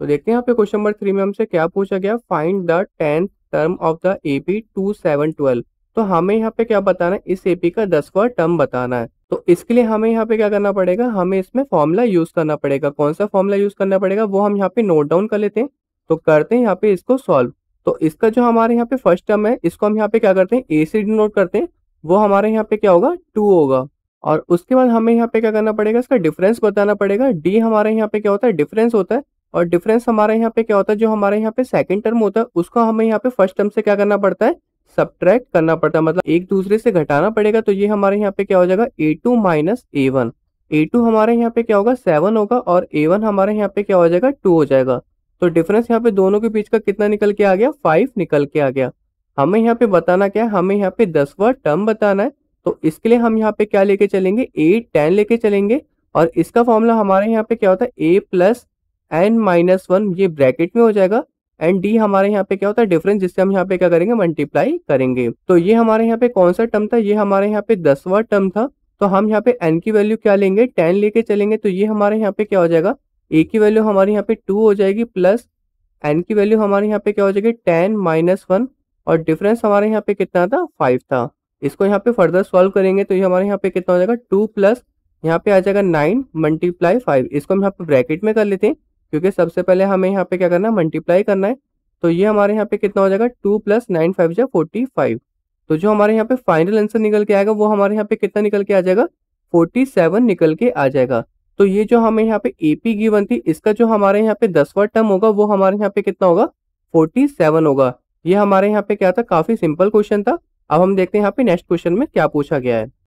तो देखते हैं यहाँ पे क्वेश्चन नंबर थ्री में हमसे क्या पूछा गया find the tenth term of the A P two seven twelve तो हमें यहाँ पे क्या बताना है इस एपी का दसवा टर्म बताना है तो इसके लिए हमें यहाँ पे क्या करना पड़ेगा हमें इसमें फॉर्मूला यूज करना पड़ेगा कौन सा फॉर्मूला यूज करना पड़ेगा वो हम यहाँ पे नोट डाउन कर लेते हैं तो करते हैं यहाँ पे इसको सॉल्व तो इसका जो हमारे यहाँ पे फर्स्ट टर्म है इसको हम यहाँ पे क्या करते हैं ए से डिनोट करते हैं वो हमारे यहाँ पे क्या होगा टू होगा और उसके बाद हमें यहाँ पे क्या करना पड़ेगा इसका डिफरेंस बताना पड़ेगा डी हमारे यहाँ पे क्या होता है डिफरेंस होता है और डिफरेंस हमारे यहाँ पे क्या होता है जो हमारे यहाँ पे सेकंड टर्म होता है उसको हमें यहाँ पे फर्स्ट टर्म से क्या करना पड़ता है सब्ट्रैक्ट करना पड़ता है मतलब एक दूसरे से घटाना पड़ेगा तो ये हमारे यहाँ पे क्या हो जाएगा A two minus A one A two हमारे यहाँ पे क्या होगा सेवन होगा और ए वन हमारे यहाँ पे क्या हो जाएगा टू हो जाएगा तो डिफरेंस यहाँ पे दोनों के बीच का कितना निकल के आ गया फाइव निकल के आ गया हमें यहाँ पे बताना क्या है हमें यहाँ पे दसवा टर्म बताना है तो इसके लिए हम यहाँ पे क्या लेके चलेंगे ए टेन लेके चलेंगे और इसका फॉर्मूला हमारे यहाँ पे क्या होता है A plus N minus one ये ब्रैकेट में हो जाएगा एंड डी हमारे यहाँ पे क्या होता है डिफरेंस जिससे हम यहाँ पे क्या करेंगे मल्टीप्लाई करेंगे तो ये हमारे यहाँ पे कौन सा टर्म था ये हमारे यहाँ पे दसवा टर्म था तो हम यहाँ पे एन की वैल्यू क्या लेंगे टेन लेके चलेंगे तो ये हमारे यहाँ पे क्या हो जाएगा ए की वैल्यू हमारे यहाँ पे टू हो जाएगी प्लस एन की वैल्यू हमारे यहाँ पे क्या हो जाएगी टेन माइनस वन और डिफरेंस हमारे यहाँ पे कितना था फाइव था इसको यहाँ पे फर्दर सॉल्व करेंगे तो ये हमारे यहाँ पे कितना हो जाएगा टू प्लस यहाँ पे आ जाएगा नाइन मल्टीप्लाई फाइव इसको हम यहाँ पे ब्रैकेट में कर लेते हैं क्योंकि सबसे पहले हमें यहाँ पे क्या करना है मल्टीप्लाई करना है तो ये हमारे यहाँ पे कितना हो जाएगा टू प्लस नाइन फाइव जो फोर्टी फाइव तो जो हमारे यहाँ पे फाइनल आंसर निकल के आएगा वो हमारे यहाँ पे कितना निकल के आ जाएगा फोर्टी सेवन निकल के आ जाएगा तो ये जो हमें यहाँ पे एपी गिवन थी इसका जो हमारे यहाँ पे दसवा टर्म होगा वो हमारे यहाँ पे कितना होगा फोर्टी सेवन होगा ये हमारे यहाँ पे क्या था काफी सिंपल क्वेश्चन था अब हम देखते हैं यहाँ पे नेक्स्ट क्वेश्चन में क्या पूछा गया है